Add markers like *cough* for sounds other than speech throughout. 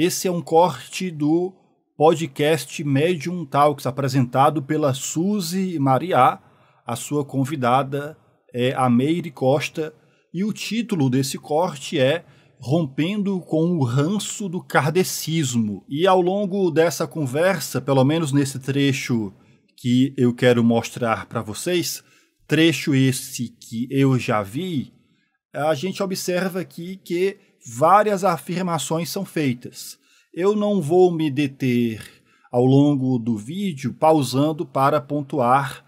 Esse é um corte do podcast Medium Talks, apresentado pela Suzy Maria. A sua convidada é a Meire Costa. E o título desse corte é Rompendo com o Ranço do Kardecismo. E ao longo dessa conversa, pelo menos nesse trecho que eu quero mostrar para vocês, trecho esse que eu já vi, a gente observa aqui que várias afirmações são feitas. Eu não vou me deter ao longo do vídeo, pausando para pontuar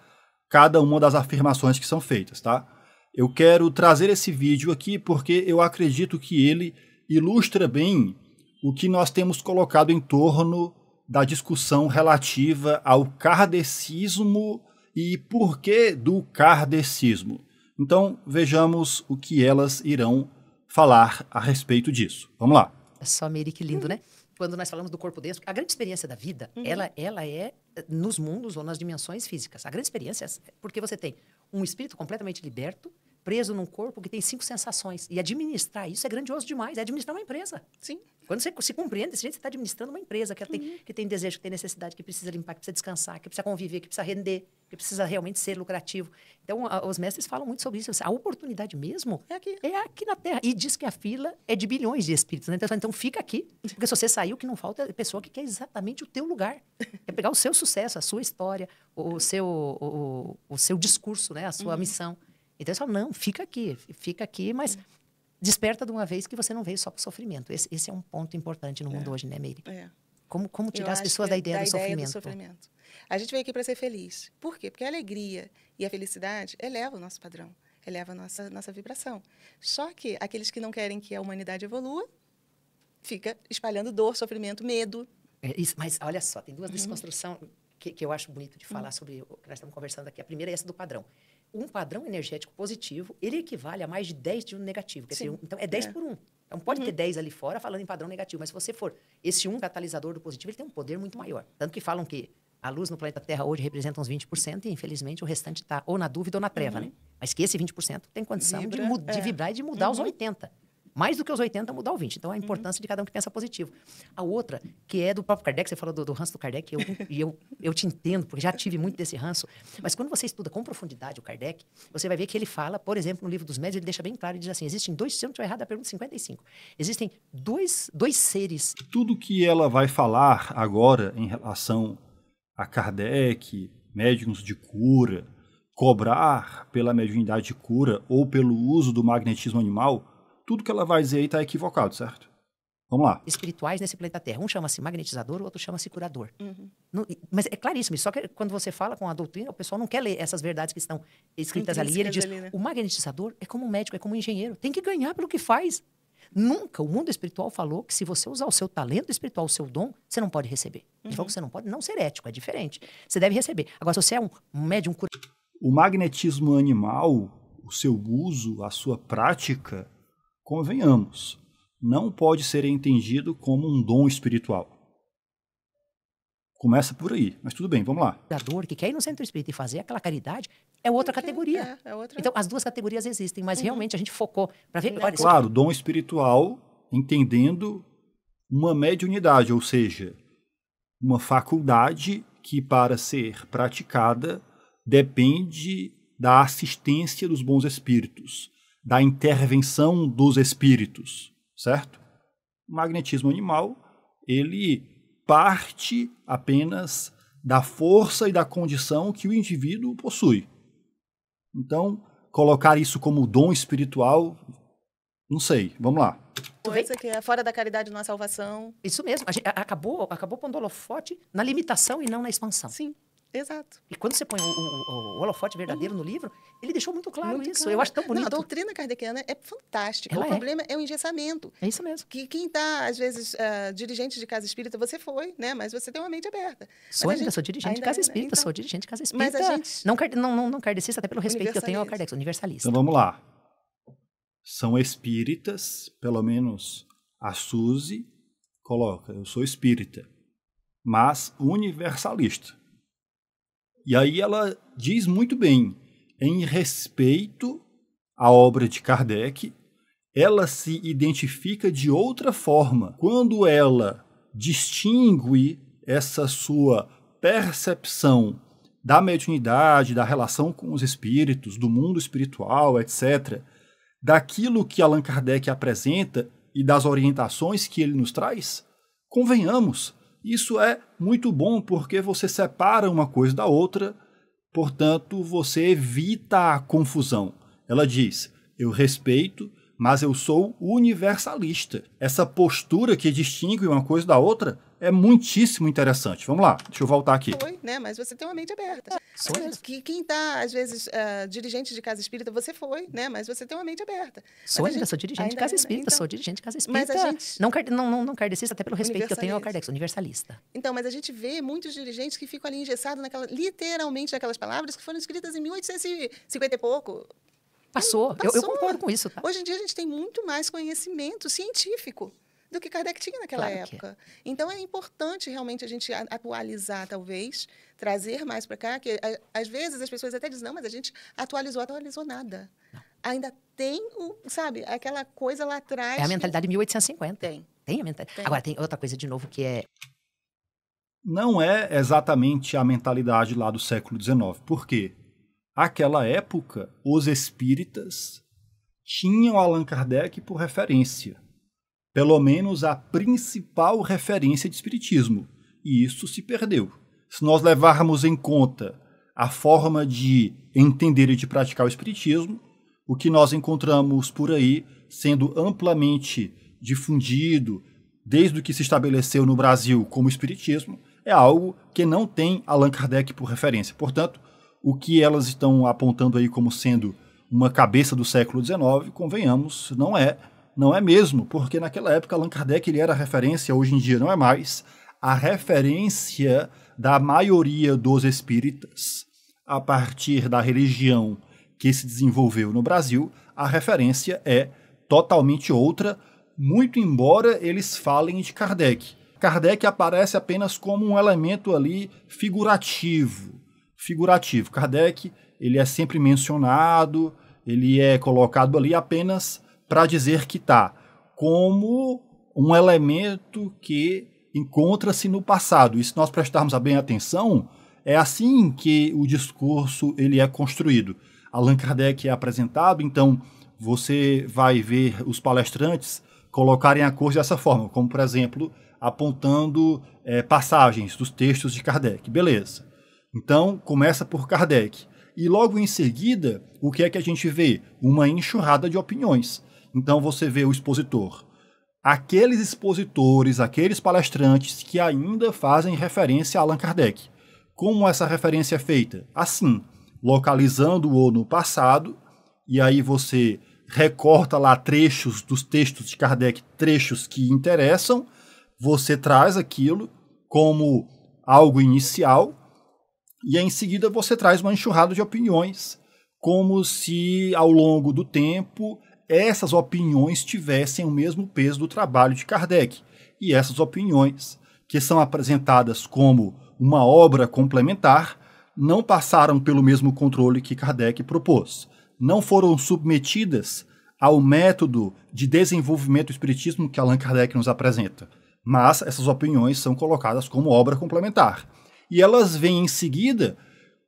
cada uma das afirmações que são feitas, tá? Eu quero trazer esse vídeo aqui porque eu acredito que ele ilustra bem o que nós temos colocado em torno da discussão relativa ao kardecismo e porquê do kardecismo. Então, vejamos o que elas irão falar a respeito disso. Vamos lá. É só Mary, que lindo, hum. né? Quando nós falamos do corpo denso, a grande experiência da vida, hum. ela, ela é eh, nos mundos ou nas dimensões físicas. A grande experiência é porque você tem um espírito completamente liberto preso num corpo que tem cinco sensações. E administrar isso é grandioso demais. É administrar uma empresa. Sim. Quando você se compreende você está administrando uma empresa que, tem, uhum. que tem desejo, que tem necessidade, que precisa limpar, que precisa descansar, que precisa conviver, que precisa render, que precisa realmente ser lucrativo. Então, a, os mestres falam muito sobre isso. A oportunidade mesmo é aqui, é aqui na Terra. E diz que a fila é de bilhões de espíritos. Né? Então, então, fica aqui, porque se você saiu o que não falta é pessoa que quer exatamente o teu lugar. Quer pegar o seu sucesso, a sua história, o, o seu, o, o, seu discurso, né? a sua uhum. missão. Então eles falam, não, fica aqui, fica aqui, mas é. desperta de uma vez que você não veio só para o sofrimento. Esse, esse, é um ponto importante no é. mundo é. hoje, né, Meire? É. Como, como tirar as pessoas é da ideia, da do, ideia sofrimento. do sofrimento? A gente veio aqui para ser feliz. Por quê? Porque a alegria e a felicidade eleva o nosso padrão, eleva a nossa, nossa vibração. Só que aqueles que não querem que a humanidade evolua, fica espalhando dor, sofrimento, medo. É isso, mas olha só, tem duas uhum. desconstruções que, que eu acho bonito de falar hum. sobre o que nós estamos conversando aqui. A primeira é essa do padrão. Um padrão energético positivo, ele equivale a mais de 10 de um negativo. Quer dizer, então, é 10 é. por 1. Então, pode uhum. ter 10 ali fora falando em padrão negativo, mas se você for esse um catalisador do positivo, ele tem um poder muito maior. Tanto que falam que a luz no planeta Terra hoje representa uns 20% e, infelizmente, o restante está ou na dúvida ou na treva, uhum. né? Mas que esse 20% tem condição Vibra, de, de, é. vibrar e de mudar uhum. os 80% mais do que os 80 mudar o 20. Então, a uhum. importância uhum. de cada um que pensa positivo. A outra, que é do próprio Kardec, você falou do, do ranço do Kardec, eu, e eu, eu te entendo, porque já tive muito desse ranço. Mas quando você estuda com profundidade o Kardec, você vai ver que ele fala, por exemplo, no livro dos médios, ele deixa bem claro, ele diz assim, existem dois, se eu não estiver errado, a pergunta 55. É existem dois, dois seres. Tudo que ela vai falar agora em relação a Kardec, médiums de cura, cobrar pela mediunidade de cura ou pelo uso do magnetismo animal tudo que ela vai dizer aí está equivocado, certo? Vamos lá. Espirituais nesse planeta Terra. Um chama-se magnetizador, o outro chama-se curador. Uhum. Não, mas é claríssimo. Só que quando você fala com a doutrina, o pessoal não quer ler essas verdades que estão escritas ali. ele diz: ali, né? o magnetizador é como um médico, é como um engenheiro. Tem que ganhar pelo que faz. Nunca o mundo espiritual falou que se você usar o seu talento espiritual, o seu dom, você não pode receber. Uhum. Ele falou uhum. que você não pode não ser ético, é diferente. Você deve receber. Agora, se você é um médium curador. O magnetismo animal, o seu uso, a sua prática convenhamos, não pode ser entendido como um dom espiritual. Começa por aí, mas tudo bem, vamos lá. A dor que quer ir no centro espírita e fazer aquela caridade é outra okay, é, categoria. É, é outra. Então, as duas categorias existem, mas uhum. realmente a gente focou para ver. Olha, é claro, isso... dom espiritual, entendendo uma mediunidade, ou seja, uma faculdade que, para ser praticada, depende da assistência dos bons espíritos da intervenção dos espíritos, certo? O magnetismo animal, ele parte apenas da força e da condição que o indivíduo possui. Então, colocar isso como dom espiritual, não sei, vamos lá. Coisa que é fora da caridade não há é salvação. Isso mesmo, a gente acabou, acabou pondo holofote na limitação e não na expansão. Sim. Exato. E quando você põe o, o, o holofote verdadeiro uhum. no livro, ele deixou muito claro muito isso. Claro. Eu acho tão bonito. Não, a doutrina kardeciana é fantástica. Ela o é. problema é o engessamento. É isso mesmo. Que quem está, às vezes, uh, dirigente de casa espírita, você foi, né? Mas você tem uma mente aberta. Sou ainda, gente... sou dirigente ainda, de casa é, espírita, então... sou dirigente de casa espírita. Mas a gente... não, não, não, não kardecista, até pelo respeito que eu tenho ao Kardec, universalista. Então vamos lá. São espíritas, pelo menos a Suzy coloca, eu sou espírita, mas universalista. E aí ela diz muito bem, em respeito à obra de Kardec, ela se identifica de outra forma. Quando ela distingue essa sua percepção da mediunidade, da relação com os espíritos, do mundo espiritual, etc., daquilo que Allan Kardec apresenta e das orientações que ele nos traz, convenhamos, isso é muito bom porque você separa uma coisa da outra, portanto, você evita a confusão. Ela diz: Eu respeito, mas eu sou universalista. Essa postura que distingue uma coisa da outra é muitíssimo interessante. Vamos lá, deixa eu voltar aqui. Foi, né? Mas você tem uma mente aberta. Que quem está, às vezes, uh, dirigente de casa espírita, você foi, né? Mas você tem uma mente aberta. Sou, gente... eu sou dirigente Ainda de casa é, espírita, então... sou dirigente de casa espírita. Mas a gente... não, não, não, não kardecista, até pelo respeito que eu tenho ao Kardec, sou universalista. Então, mas a gente vê muitos dirigentes que ficam ali engessados naquela, literalmente naquelas palavras que foram escritas em 1850 e pouco. Passou, Passou. Eu, eu concordo com isso. Tá? Hoje em dia a gente tem muito mais conhecimento científico do que Kardec tinha naquela claro é. época. É. Então é importante realmente a gente atualizar, talvez, trazer mais para cá, que às vezes as pessoas até dizem, não, mas a gente atualizou, atualizou nada. Não. Ainda tem, o, sabe, aquela coisa lá atrás. É a mentalidade que... 1850. Tem. Tem a mentalidade. Tem. Agora, tem outra coisa de novo que é. Não é exatamente a mentalidade lá do século XIX. Por quê? Aquela época, os espíritas tinham Allan Kardec por referência pelo menos a principal referência de Espiritismo, e isso se perdeu. Se nós levarmos em conta a forma de entender e de praticar o Espiritismo, o que nós encontramos por aí sendo amplamente difundido, desde o que se estabeleceu no Brasil como Espiritismo, é algo que não tem Allan Kardec por referência. Portanto, o que elas estão apontando aí como sendo uma cabeça do século XIX, convenhamos, não é não é mesmo, porque naquela época Allan Kardec ele era referência, hoje em dia não é mais, a referência da maioria dos espíritas a partir da religião que se desenvolveu no Brasil, a referência é totalmente outra, muito embora eles falem de Kardec. Kardec aparece apenas como um elemento ali figurativo. Figurativo. Kardec, ele é sempre mencionado, ele é colocado ali apenas para dizer que está, como um elemento que encontra-se no passado. E se nós prestarmos bem atenção, é assim que o discurso ele é construído. Allan Kardec é apresentado, então você vai ver os palestrantes colocarem a cor dessa forma, como por exemplo, apontando é, passagens dos textos de Kardec. Beleza. Então começa por Kardec. E logo em seguida, o que é que a gente vê? Uma enxurrada de opiniões. Então você vê o expositor, aqueles expositores, aqueles palestrantes que ainda fazem referência a Allan Kardec. Como essa referência é feita? Assim, localizando-o no passado, e aí você recorta lá trechos dos textos de Kardec, trechos que interessam, você traz aquilo como algo inicial, e em seguida você traz uma enxurrada de opiniões, como se ao longo do tempo essas opiniões tivessem o mesmo peso do trabalho de Kardec. E essas opiniões, que são apresentadas como uma obra complementar, não passaram pelo mesmo controle que Kardec propôs. Não foram submetidas ao método de desenvolvimento do espiritismo que Allan Kardec nos apresenta. Mas essas opiniões são colocadas como obra complementar. E elas vêm em seguida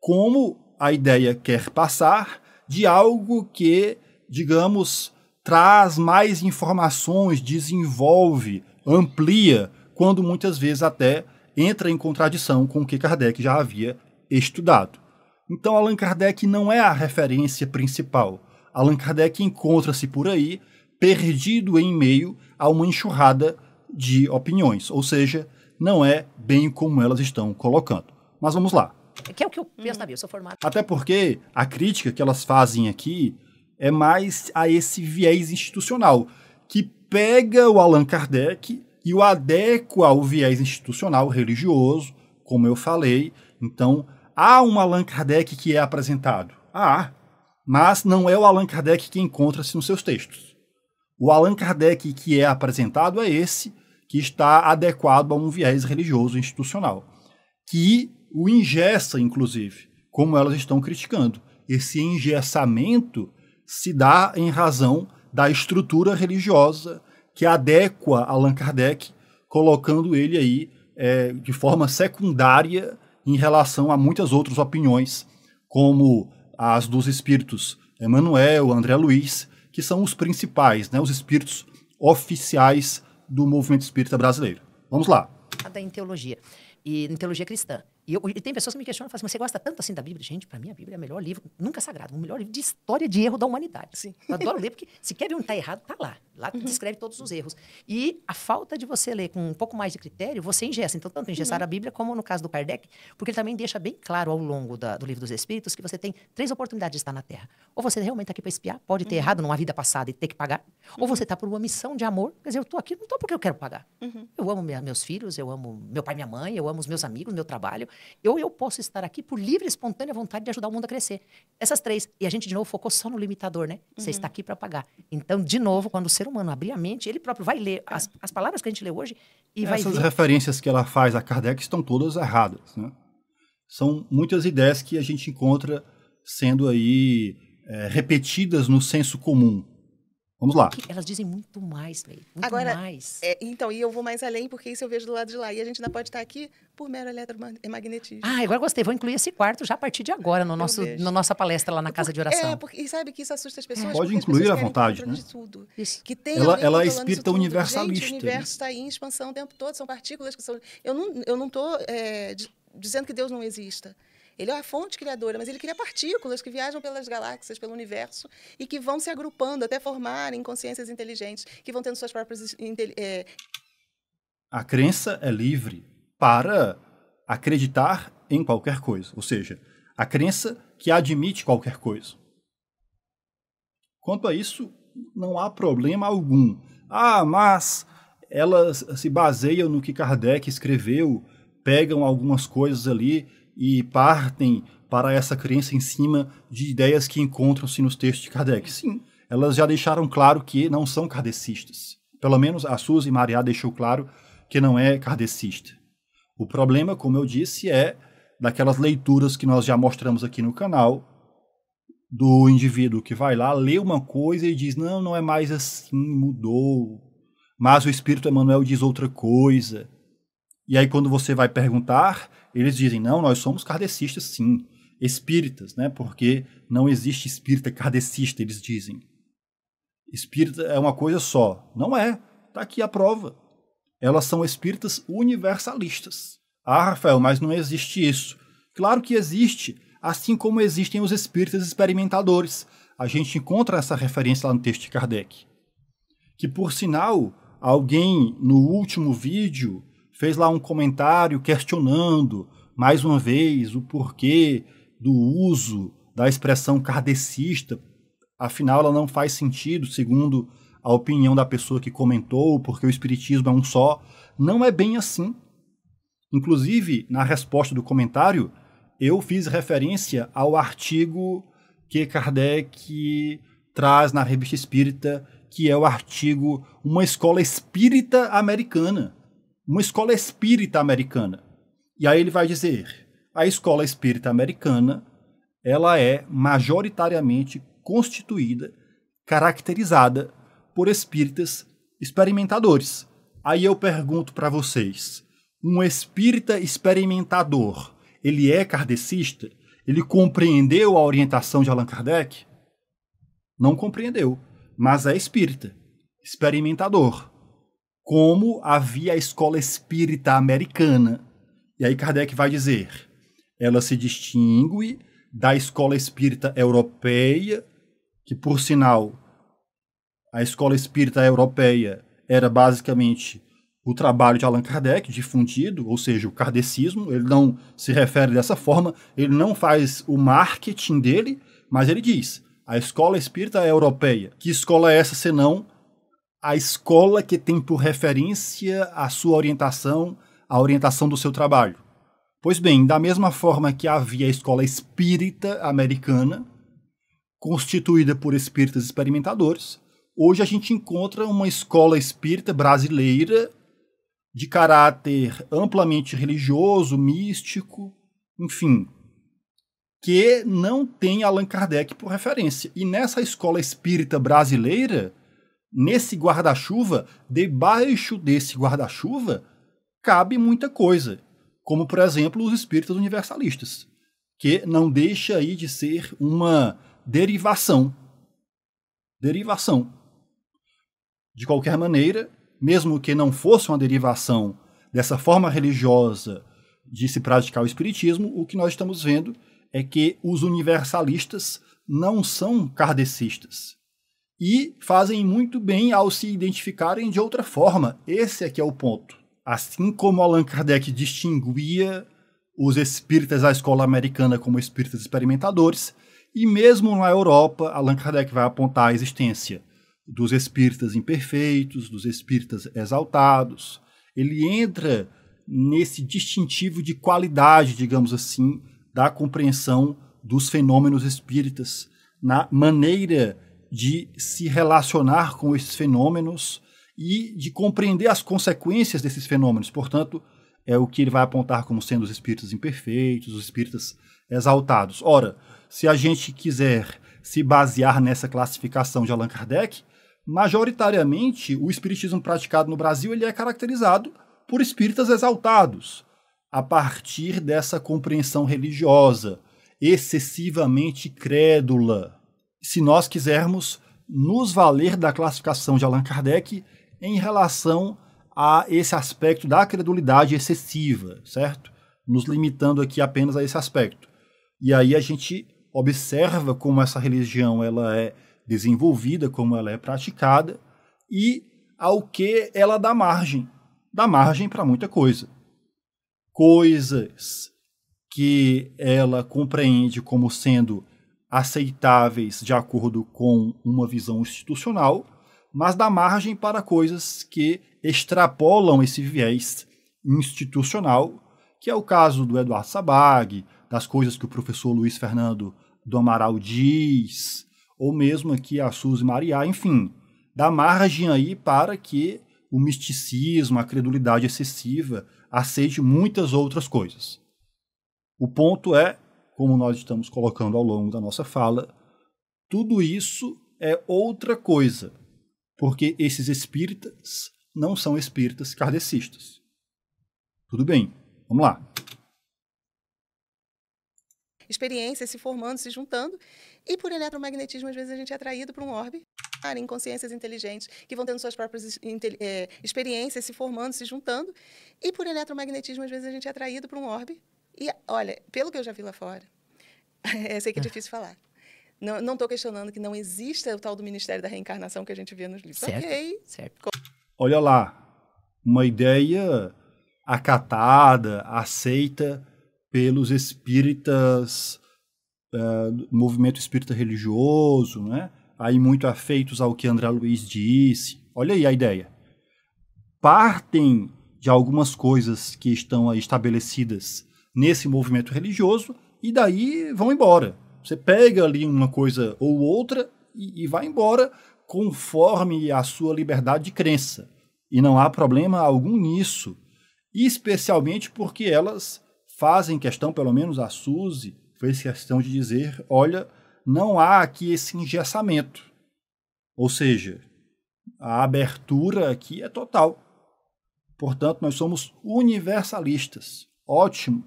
como a ideia quer passar de algo que digamos, traz mais informações, desenvolve, amplia, quando muitas vezes até entra em contradição com o que Kardec já havia estudado. Então, Allan Kardec não é a referência principal. Allan Kardec encontra-se por aí, perdido em meio a uma enxurrada de opiniões, ou seja, não é bem como elas estão colocando. Mas vamos lá. Que é o que eu penso na sou formado. Até porque a crítica que elas fazem aqui é mais a esse viés institucional, que pega o Allan Kardec e o adequa ao viés institucional religioso, como eu falei. Então, há um Allan Kardec que é apresentado. Há, ah, mas não é o Allan Kardec que encontra-se nos seus textos. O Allan Kardec que é apresentado é esse que está adequado a um viés religioso institucional, que o ingessa, inclusive, como elas estão criticando. Esse engessamento se dá em razão da estrutura religiosa que adequa Allan Kardec, colocando ele aí é, de forma secundária em relação a muitas outras opiniões, como as dos espíritos Emmanuel, André Luiz, que são os principais, né, os espíritos oficiais do movimento espírita brasileiro. Vamos lá. Em teologia, e em teologia cristã. E, eu, e, tem pessoas que me questionam, falam assim, você gosta tanto assim da Bíblia? Gente, para mim a Bíblia é o melhor livro, nunca é sagrado, o melhor livro de história de erro da humanidade. Sim. Eu adoro ler, porque se quer ver onde está errado, está lá. Lá uhum. descreve todos os erros. E a falta de você ler com um pouco mais de critério, você ingessa. Então, tanto ingessar uhum. a Bíblia, como no caso do Kardec, porque ele também deixa bem claro ao longo da, do Livro dos Espíritos que você tem três oportunidades de estar na Terra. Ou você realmente está aqui para espiar, pode ter uhum. errado numa vida passada e ter que pagar. Ou uhum. você está por uma missão de amor, quer dizer, eu estou aqui, não estou porque eu quero pagar. Uhum. Eu amo minha, meus filhos, eu amo meu pai e minha mãe, eu amo os meus amigos, meu trabalho eu, eu posso estar aqui por livre e espontânea vontade de ajudar o mundo a crescer. Essas três. E a gente, de novo, focou só no limitador, né? Você uhum. está aqui para pagar. Então, de novo, quando o ser humano abrir a mente, ele próprio vai ler as, é. as palavras que a gente lê hoje e Essas vai. Essas referências que ela faz a Kardec estão todas erradas, né? São muitas ideias que a gente encontra sendo aí é, repetidas no senso comum. Vamos lá. Elas dizem muito mais, Lei. Muito Agora, mais. É, então, e eu vou mais além, porque isso eu vejo do lado de lá. E a gente ainda pode estar aqui por mero eletromagnetismo. Ah, agora gostei. Vou incluir esse quarto já a partir de agora, no nosso, na no nossa palestra lá na é Casa de Oração. É, porque, e sabe que isso assusta as pessoas? É. Pode incluir à vontade, né? De tudo. Isso. Que tem ela, ela é espírita universalista. Gente, o né? universo está aí em expansão o tempo todo, são partículas que são... Eu não estou não tô, é, dizendo que Deus não exista. Ele é a fonte criadora, mas ele cria partículas que viajam pelas galáxias, pelo universo e que vão se agrupando até formarem consciências inteligentes, que vão tendo suas próprias. É... A crença é livre para acreditar em qualquer coisa, ou seja, a crença que admite qualquer coisa. Quanto a isso, não há problema algum. Ah, mas elas se baseiam no que Kardec escreveu, pegam algumas coisas ali e partem para essa crença em cima de ideias que encontram-se nos textos de Kardec. Sim, elas já deixaram claro que não são kardecistas. Pelo menos a Suzy Maria deixou claro que não é kardecista. O problema, como eu disse, é daquelas leituras que nós já mostramos aqui no canal, do indivíduo que vai lá, lê uma coisa e diz: não, não é mais assim, mudou. Mas o Espírito Emmanuel diz outra coisa. E aí, quando você vai perguntar, eles dizem, não, nós somos kardecistas sim, espíritas, né? Porque não existe espírita kardecista, eles dizem. Espírita é uma coisa só. Não é. Está aqui a prova. Elas são espíritas universalistas. Ah, Rafael, mas não existe isso. Claro que existe, assim como existem os espíritas experimentadores. A gente encontra essa referência lá no texto de Kardec. Que, por sinal, alguém no último vídeo fez lá um comentário questionando, mais uma vez, o porquê do uso da expressão kardecista. Afinal, ela não faz sentido, segundo a opinião da pessoa que comentou, porque o espiritismo é um só. Não é bem assim. Inclusive, na resposta do comentário, eu fiz referência ao artigo que Kardec traz na Revista Espírita, que é o artigo Uma Escola Espírita Americana, uma escola espírita americana. E aí ele vai dizer: a escola espírita americana ela é majoritariamente constituída, caracterizada por espíritas experimentadores. Aí eu pergunto para vocês: um espírita experimentador, ele é kardecista? Ele compreendeu a orientação de Allan Kardec? Não compreendeu, mas é espírita, experimentador como havia a escola espírita americana. E aí Kardec vai dizer: ela se distingue da escola espírita europeia, que por sinal a escola espírita europeia era basicamente o trabalho de Allan Kardec difundido, ou seja, o kardecismo, ele não se refere dessa forma, ele não faz o marketing dele, mas ele diz: a escola espírita europeia. Que escola é essa senão a escola que tem por referência a sua orientação, a orientação do seu trabalho. Pois bem, da mesma forma que havia a escola espírita americana, constituída por espíritas experimentadores, hoje a gente encontra uma escola espírita brasileira de caráter amplamente religioso, místico, enfim, que não tem Allan Kardec por referência. E nessa escola espírita brasileira, nesse guarda-chuva, debaixo desse guarda-chuva, cabe muita coisa, como por exemplo os espíritos universalistas, que não deixa aí de ser uma derivação. Derivação. De qualquer maneira, mesmo que não fosse uma derivação dessa forma religiosa de se praticar o espiritismo, o que nós estamos vendo é que os universalistas não são kardecistas e fazem muito bem ao se identificarem de outra forma. Esse é que é o ponto. Assim como Allan Kardec distinguia os espíritas da escola americana como espíritas experimentadores, e mesmo na Europa, Allan Kardec vai apontar a existência dos espíritas imperfeitos, dos espíritas exaltados. Ele entra nesse distintivo de qualidade, digamos assim, da compreensão dos fenômenos espíritas, na maneira de se relacionar com esses fenômenos e de compreender as consequências desses fenômenos. Portanto, é o que ele vai apontar como sendo os espíritos imperfeitos, os espíritos exaltados. Ora, se a gente quiser se basear nessa classificação de Allan Kardec, majoritariamente o espiritismo praticado no Brasil ele é caracterizado por espíritas exaltados, a partir dessa compreensão religiosa excessivamente crédula se nós quisermos nos valer da classificação de Allan Kardec em relação a esse aspecto da credulidade excessiva, certo? Nos limitando aqui apenas a esse aspecto. E aí a gente observa como essa religião ela é desenvolvida, como ela é praticada e ao que ela dá margem. Dá margem para muita coisa. Coisas que ela compreende como sendo aceitáveis de acordo com uma visão institucional, mas dá margem para coisas que extrapolam esse viés institucional, que é o caso do Eduardo Sabag, das coisas que o professor Luiz Fernando do Amaral diz, ou mesmo aqui a Suzy Maria, enfim, dá margem aí para que o misticismo, a credulidade excessiva aceite muitas outras coisas. O ponto é como nós estamos colocando ao longo da nossa fala, tudo isso é outra coisa, porque esses espíritas não são espíritas kardecistas. Tudo bem, vamos lá. Experiências se formando, se juntando, e por eletromagnetismo, às vezes, a gente é atraído para um orbe em consciências inteligentes que vão tendo suas próprias é, experiências se formando, se juntando, e por eletromagnetismo, às vezes, a gente é atraído para um orbe e olha, pelo que eu já vi lá fora, *laughs* eu sei que é difícil falar. Não estou questionando que não exista o tal do Ministério da Reencarnação que a gente vê nos livros. Certo, ok. Certo. Olha lá, uma ideia acatada, aceita pelos espíritas, uh, movimento espírita religioso, né? aí muito afeitos ao que André Luiz disse. Olha aí a ideia. Partem de algumas coisas que estão estabelecidas nesse movimento religioso e daí vão embora. Você pega ali uma coisa ou outra e, e vai embora conforme a sua liberdade de crença. E não há problema algum nisso, especialmente porque elas fazem questão, pelo menos a Suzy fez questão de dizer: olha, não há aqui esse engessamento. Ou seja, a abertura aqui é total. Portanto, nós somos universalistas. Ótimo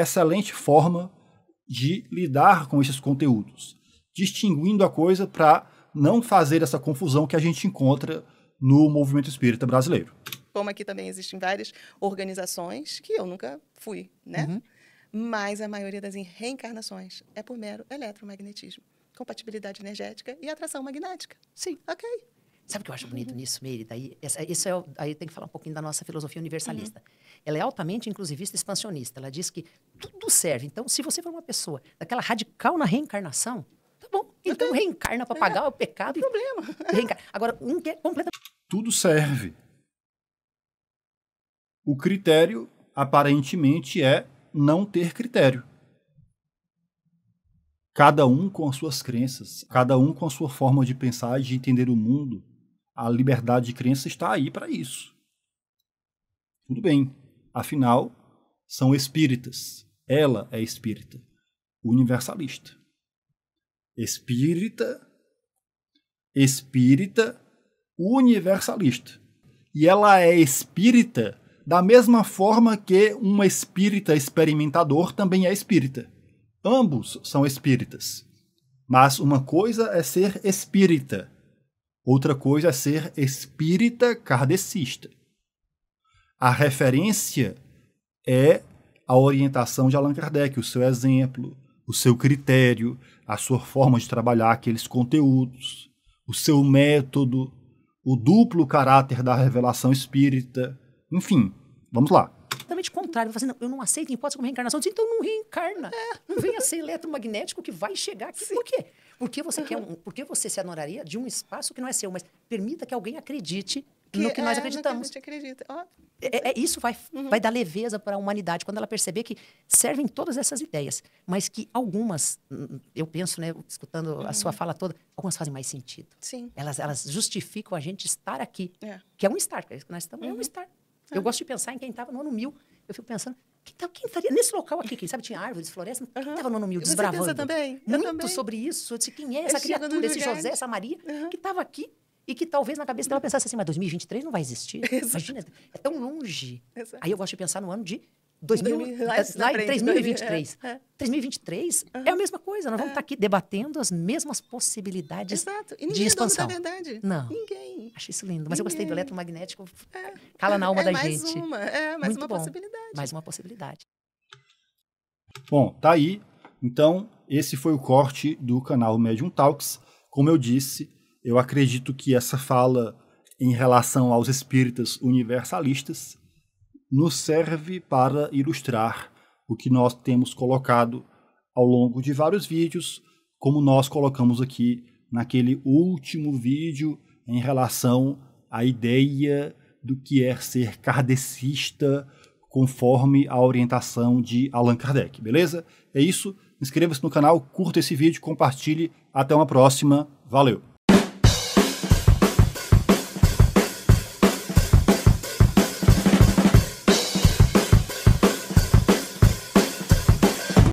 excelente forma de lidar com esses conteúdos, distinguindo a coisa para não fazer essa confusão que a gente encontra no movimento espírita brasileiro. Como aqui também existem várias organizações que eu nunca fui, né? Uhum. Mas a maioria das reencarnações é por mero eletromagnetismo, compatibilidade energética e atração magnética. Sim. Ok. Sabe o que eu acho bonito uhum. nisso, Meire? Daí, essa, isso é, aí tem que falar um pouquinho da nossa filosofia universalista. Uhum. Ela é altamente inclusivista e expansionista. Ela diz que tudo serve. Então, se você for uma pessoa daquela radical na reencarnação, tá bom. Então, tenho... É. reencarna para pagar é, o pecado. Não é e... problema. Agora, um que é completamente. Tudo serve. O critério, aparentemente, é não ter critério. Cada um com as suas crenças, cada um com a sua forma de pensar e de entender o mundo a liberdade de crença está aí para isso. Tudo bem. Afinal, são espíritas. Ela é espírita, universalista. Espírita, espírita, universalista. E ela é espírita da mesma forma que um espírita experimentador também é espírita. Ambos são espíritas. Mas uma coisa é ser espírita Outra coisa é ser espírita kardecista. A referência é a orientação de Allan Kardec, o seu exemplo, o seu critério, a sua forma de trabalhar aqueles conteúdos, o seu método, o duplo caráter da revelação espírita. Enfim, vamos lá contrário, assim, não, eu não aceito hipótese como reencarnação. Disse, então não reencarna. É. Não venha ser eletromagnético que vai chegar aqui. Sim. Por quê? Porque você, uhum. quer um, porque você se anoraria de um espaço que não é seu, mas permita que alguém acredite que, no que é, nós acreditamos. Que acredita. Oh. É, é, isso vai, uhum. vai dar leveza para a humanidade quando ela perceber que servem todas essas ideias, mas que algumas, hum, eu penso, né, escutando uhum. a sua uhum. fala toda, algumas fazem mais sentido. Sim. Elas, elas justificam a gente estar aqui, é. que é um estar, é que nós estamos, uhum. é um uhum. estar. Eu gosto de pensar em quem estava no ano mil, eu fico pensando, que tal, quem estaria nesse local aqui, quem sabe tinha árvores, florestas, uhum. quem estava no Nomil desbravando? Você também? Eu Muito também. sobre isso, disse, quem é essa Eu criatura, esse José, essa Maria, uhum. que estava aqui e que talvez na cabeça dela pensasse assim, mas 2023 não vai existir. *laughs* Exato. Imagina, é tão longe. Exato. Aí eu gosto de pensar no ano de 2000, 2023. 2023 uhum. é, é a mesma coisa. Nós vamos estar é. tá aqui debatendo as mesmas possibilidades Exato. E de é expansão. Exato. verdade. Não. Ninguém. Acho isso lindo. Mas ninguém. eu gostei do eletromagnético. É. Cala na alma é da mais gente. Uma. É mais Muito uma possibilidade. Mais uma possibilidade. Bom, tá aí. Então, esse foi o corte do canal Medium Talks. Como eu disse, eu acredito que essa fala em relação aos espíritas universalistas nos serve para ilustrar o que nós temos colocado ao longo de vários vídeos, como nós colocamos aqui naquele último vídeo em relação à ideia do que é ser kardecista conforme a orientação de Allan Kardec, beleza? É isso. Inscreva-se no canal, curta esse vídeo, compartilhe. Até uma próxima. Valeu!